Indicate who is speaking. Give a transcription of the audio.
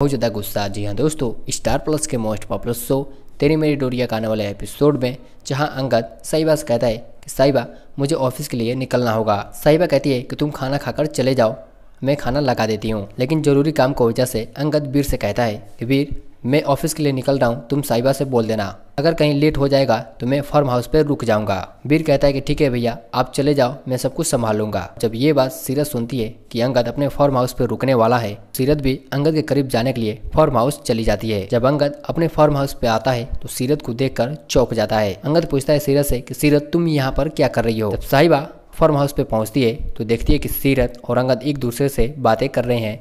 Speaker 1: बहुत ज़्यादा गुस्सा जी हाँ दोस्तों स्टार प्लस के most popular show Teri Meri डोरिया का आने वाले एपिसोड में जहां अंगद साहिबा से कहता है कि साहिबा मुझे ऑफिस के लिए निकलना होगा साहिबा कहती है कि तुम खाना खाकर चले जाओ मैं खाना लगा देती हूँ लेकिन जरूरी काम की वजह से अंगद वीर से कहता है कि वीर मैं ऑफिस के लिए निकल रहा हूँ तुम साहिबा से बोल देना अगर कहीं लेट हो जाएगा तो मैं फार्म हाउस पर रुक जाऊंगा वीर कहता है कि ठीक है भैया आप चले जाओ मैं सब कुछ संभाल लूंगा जब ये बात सीरत सुनती है कि अंगद अपने फार्म हाउस पर रुकने वाला है सीरत भी अंगद के करीब जाने के लिए फार्म हाउस चली जाती है जब अंगद अपने फार्म हाउस पे आता है तो सीरत को कर चौक जाता है अंगद पूछता है सीरत से कि सीरत तुम यहाँ पर क्या कर रही हो साहिबा फार्म हाउस पे पहुंचती है तो देखती है कि सीरत और अंगद एक दूसरे से बातें कर रहे हैं